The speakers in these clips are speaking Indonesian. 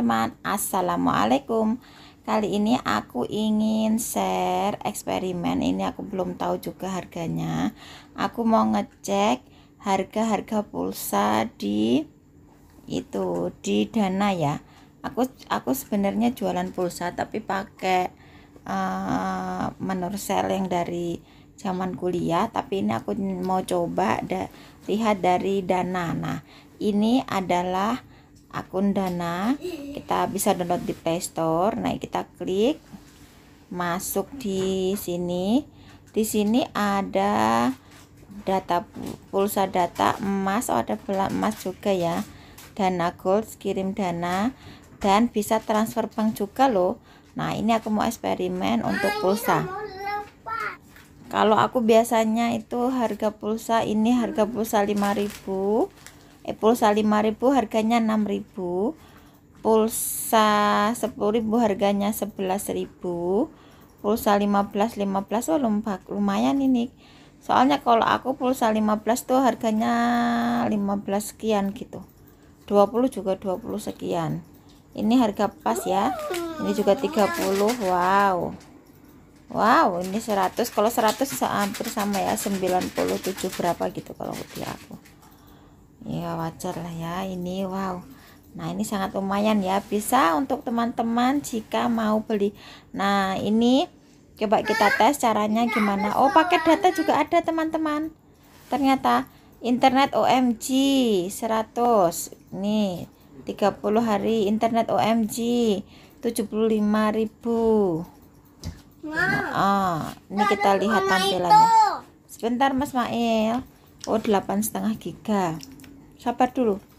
teman-teman Assalamualaikum kali ini aku ingin share eksperimen ini aku belum tahu juga harganya aku mau ngecek harga-harga pulsa di itu di Dana ya aku aku sebenarnya jualan pulsa tapi pakai uh, eh, menur sel yang dari zaman kuliah tapi ini aku mau coba da lihat dari Dana nah ini adalah akun Dana kita bisa download di Play Store. Nah, kita klik masuk di sini. Di sini ada data pulsa data emas, oh ada emas juga ya. Dana Gold kirim dana dan bisa transfer bank juga loh. Nah, ini aku mau eksperimen untuk pulsa. Kalau aku biasanya itu harga pulsa ini harga pulsa 5000 eh pulsa 5000 harganya 6000 pulsa 10.000 harganya 11.000 pulsa 15 15 oh lumpak, lumayan ini soalnya kalau aku pulsa 15 tuh harganya 15 sekian gitu 20 juga 20 sekian ini harga pas ya ini juga 30 wow wow ini 100 kalau 100 hampir sama ya 97 berapa gitu kalau putih aku ya wajar lah ya ini wow Nah ini sangat lumayan ya bisa untuk teman-teman jika mau beli Nah ini coba kita tes caranya gimana Oh paket data juga ada teman-teman Ternyata internet OMG 100 Nih 30 hari internet OMG 75 ribu nah, oh, Ini kita lihat tampilannya Sebentar Mas Mail Oh 8,5 giga Sabar dulu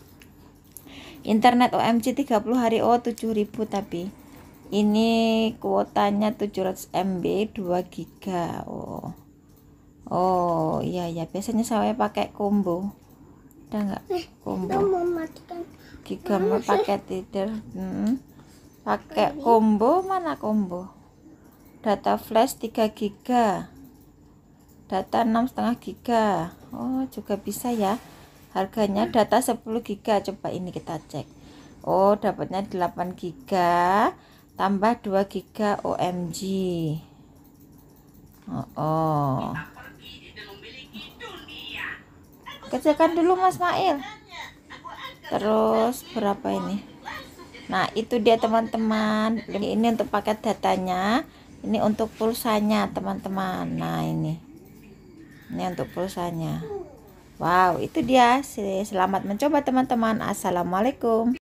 internet OMC 30 hari oh 7000 tapi ini kuotanya 700 MB 2 giga oh oh iya ya biasanya saya pakai combo ada enggak eh, combo giga mau pakai tidur hmm. pakai combo mana combo data flash 3 giga data 6,5 giga oh juga bisa ya harganya data 10 giga coba ini kita cek Oh dapatnya 8 giga tambah 2 giga OMG Oh, oh. kerjakan dulu Mas Mail terus berapa ini Nah itu dia teman-teman ini untuk paket datanya ini untuk pulsanya teman-teman nah ini ini untuk pulsanya Wow, itu dia. Selamat mencoba teman-teman. Assalamualaikum.